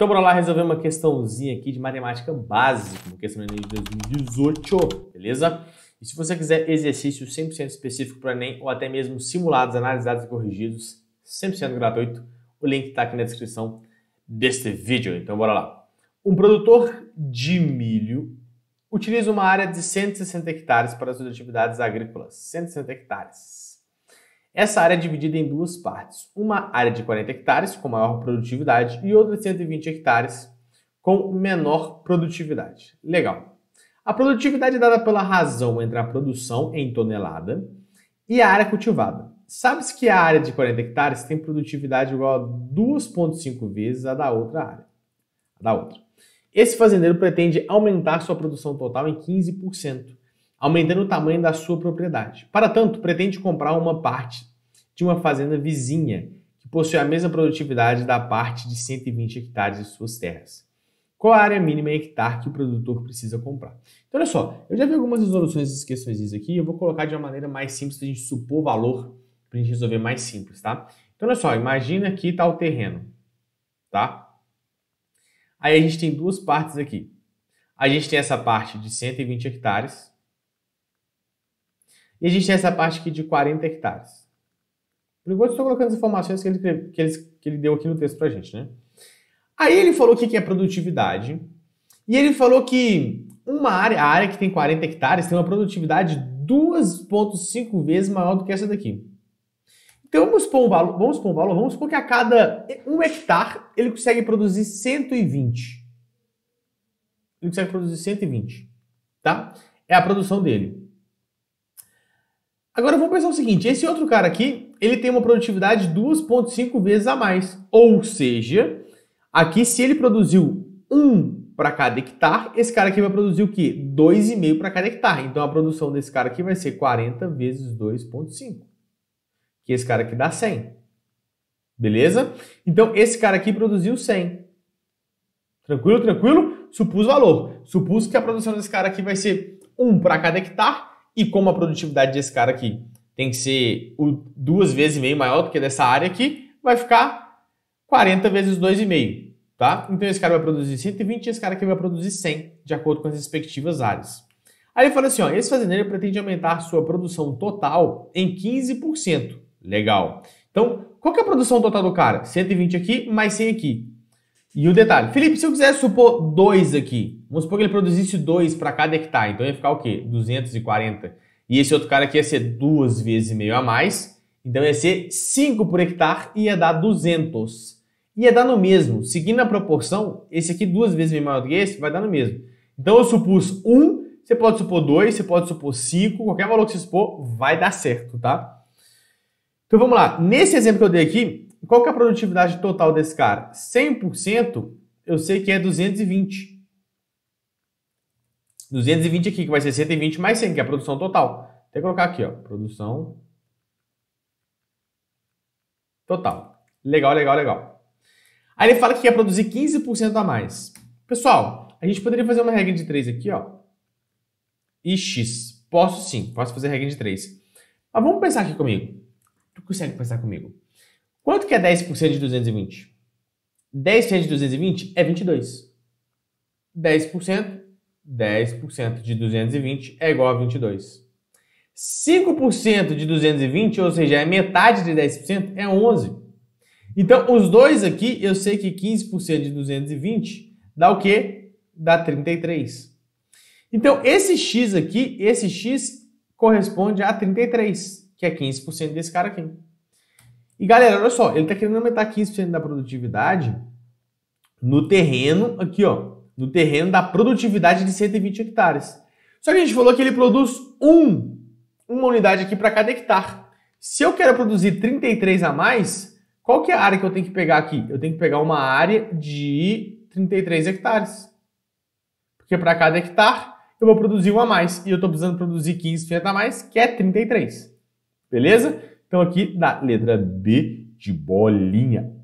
Então bora lá resolver uma questãozinha aqui de matemática básica, uma questão de 2018, beleza? E se você quiser exercícios 100% específico para Enem ou até mesmo simulados, analisados e corrigidos, 100% gratuito, o link está aqui na descrição deste vídeo. Então bora lá. Um produtor de milho utiliza uma área de 160 hectares para suas atividades agrícolas. 160 hectares. Essa área é dividida em duas partes. Uma área de 40 hectares, com maior produtividade, e outra de 120 hectares, com menor produtividade. Legal. A produtividade é dada pela razão entre a produção em tonelada e a área cultivada. Sabe-se que a área de 40 hectares tem produtividade igual a 2,5 vezes a da outra área. A da outra. Esse fazendeiro pretende aumentar sua produção total em 15%, aumentando o tamanho da sua propriedade. Para tanto, pretende comprar uma parte de uma fazenda vizinha, que possui a mesma produtividade da parte de 120 hectares de suas terras. Qual a área mínima em hectare que o produtor precisa comprar? Então, olha só, eu já vi algumas resoluções dessas questões disso aqui, eu vou colocar de uma maneira mais simples para a gente supor valor, para a gente resolver mais simples, tá? Então, olha só, imagina que está o terreno, tá? Aí a gente tem duas partes aqui. A gente tem essa parte de 120 hectares e a gente tem essa parte aqui de 40 hectares. Por enquanto, estou colocando as informações que ele, que, ele, que ele deu aqui no texto para a gente, né? Aí ele falou o que é produtividade, e ele falou que uma área, a área que tem 40 hectares, tem uma produtividade 2,5 vezes maior do que essa daqui. Então vamos supor um valor, vamos pôr um valor, vamos supor que a cada um hectare ele consegue produzir 120. Ele consegue produzir 120, tá? É a produção dele. Agora vamos pensar o seguinte: esse outro cara aqui, ele tem uma produtividade 2,5 vezes a mais. Ou seja, aqui se ele produziu 1 para cada hectare, esse cara aqui vai produzir o quê? 2,5 para cada hectare. Então a produção desse cara aqui vai ser 40 vezes 2,5. Que esse cara aqui dá 100. Beleza? Então esse cara aqui produziu 100. Tranquilo, tranquilo? Supus valor. Supus que a produção desse cara aqui vai ser 1 para cada hectare e como a produtividade desse cara aqui tem que ser duas vezes e meio maior do que dessa área aqui, vai ficar 40 vezes 2,5, tá? Então esse cara vai produzir 120 e esse cara aqui vai produzir 100, de acordo com as respectivas áreas. Aí ele fala assim, ó, esse fazendeiro pretende aumentar sua produção total em 15%. Legal. Então, qual que é a produção total do cara? 120 aqui, mais 100 aqui. E o detalhe, Felipe, se eu quiser supor dois aqui, vamos supor que ele produzisse dois para cada hectare, então ia ficar o quê? 240. E esse outro cara aqui ia ser duas vezes e meio a mais, então ia ser 5 por hectare e ia dar 200. Ia dar no mesmo, seguindo a proporção, esse aqui duas vezes meio maior do que esse, vai dar no mesmo. Então eu supus 1, um, você pode supor 2, você pode supor 5, qualquer valor que você supor vai dar certo, tá? Então vamos lá, nesse exemplo que eu dei aqui, qual que é a produtividade total desse cara? 100%, eu sei que é 220. 220 aqui, que vai ser 120 mais 100, que é a produção total. Tem que colocar aqui, ó, produção total. Legal, legal, legal. Aí ele fala que quer produzir 15% a mais. Pessoal, a gente poderia fazer uma regra de 3 aqui, ó. E X. Posso sim, posso fazer regra de 3. Mas vamos pensar aqui comigo. Tu consegue pensar comigo? Quanto que é 10% de 220? 10% de 220 é 22. 10%, 10% de 220 é igual a 22. 5% de 220, ou seja, é metade de 10%, é 11. Então, os dois aqui, eu sei que 15% de 220 dá o quê? Dá 33. Então, esse x aqui, esse x corresponde a 33, que é 15% desse cara aqui. E galera, olha só, ele está querendo aumentar 15% da produtividade no terreno, aqui ó, no terreno da produtividade de 120 hectares. Só que a gente falou que ele produz um, uma unidade aqui para cada hectare. Se eu quero produzir 33 a mais, qual que é a área que eu tenho que pegar aqui? Eu tenho que pegar uma área de 33 hectares. Porque para cada hectare eu vou produzir um a mais. E eu estou precisando produzir 15% a mais, que é 33. Beleza? Então aqui na letra B de bolinha